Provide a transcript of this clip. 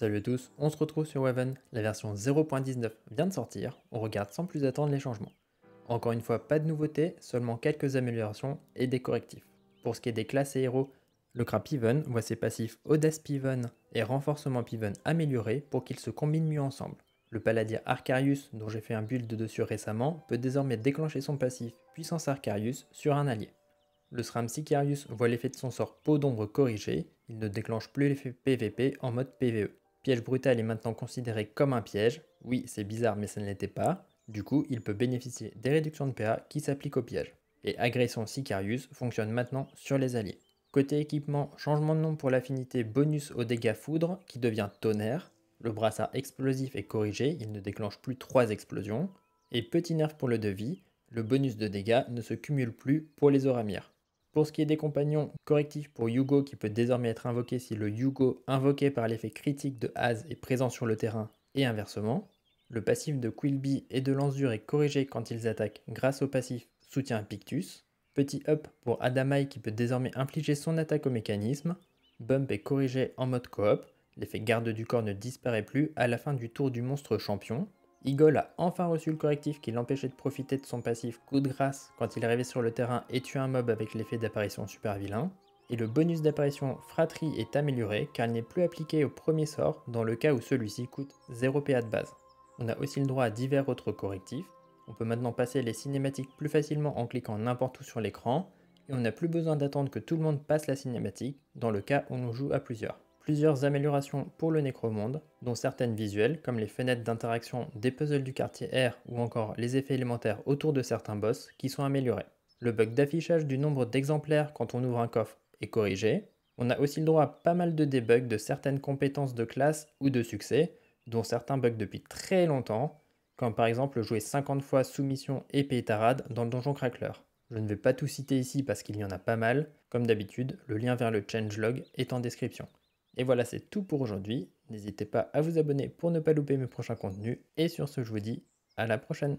Salut à tous, on se retrouve sur Waven, la version 0.19 vient de sortir, on regarde sans plus attendre les changements. Encore une fois, pas de nouveautés, seulement quelques améliorations et des correctifs. Pour ce qui est des classes et héros, le Kra Piven voit ses passifs Audace Piven et Renforcement Piven améliorés pour qu'ils se combinent mieux ensemble. Le paladier Arcarius, dont j'ai fait un build dessus récemment, peut désormais déclencher son passif Puissance Arcarius sur un allié. Le SRAM Sicarius voit l'effet de son sort Peau d'ombre corrigé, il ne déclenche plus l'effet PVP en mode PVE. Piège brutal est maintenant considéré comme un piège. Oui, c'est bizarre, mais ça ne l'était pas. Du coup, il peut bénéficier des réductions de PA qui s'appliquent au piège. Et agression Sicarius fonctionne maintenant sur les alliés. Côté équipement, changement de nom pour l'affinité bonus aux dégâts foudre qui devient tonnerre. Le brassard explosif est corrigé, il ne déclenche plus 3 explosions. Et petit nerf pour le devis, le bonus de dégâts ne se cumule plus pour les oramières. Pour ce qui est des compagnons, correctif pour Yugo qui peut désormais être invoqué si le Yugo invoqué par l'effet critique de Az est présent sur le terrain et inversement. Le passif de Quilby et de Lanzur est corrigé quand ils attaquent grâce au passif Soutien à Pictus. Petit up pour Adamai qui peut désormais infliger son attaque au mécanisme. Bump est corrigé en mode coop. L'effet garde du corps ne disparaît plus à la fin du tour du monstre champion. Eagle a enfin reçu le correctif qui l'empêchait de profiter de son passif coup de grâce quand il arrivait sur le terrain et tuait un mob avec l'effet d'apparition super vilain, et le bonus d'apparition Fratrie est amélioré car il n'est plus appliqué au premier sort dans le cas où celui-ci coûte 0 PA de base. On a aussi le droit à divers autres correctifs, on peut maintenant passer les cinématiques plus facilement en cliquant n'importe où sur l'écran, et on n'a plus besoin d'attendre que tout le monde passe la cinématique dans le cas où on joue à plusieurs plusieurs améliorations pour le Necromonde, dont certaines visuelles, comme les fenêtres d'interaction des puzzles du quartier R ou encore les effets élémentaires autour de certains boss qui sont améliorés. Le bug d'affichage du nombre d'exemplaires quand on ouvre un coffre est corrigé. On a aussi le droit à pas mal de débugs de certaines compétences de classe ou de succès, dont certains bugs depuis très longtemps, comme par exemple jouer 50 fois soumission et tarade dans le donjon Crackler. Je ne vais pas tout citer ici parce qu'il y en a pas mal. Comme d'habitude, le lien vers le changelog est en description. Et voilà, c'est tout pour aujourd'hui. N'hésitez pas à vous abonner pour ne pas louper mes prochains contenus. Et sur ce, je vous dis à la prochaine.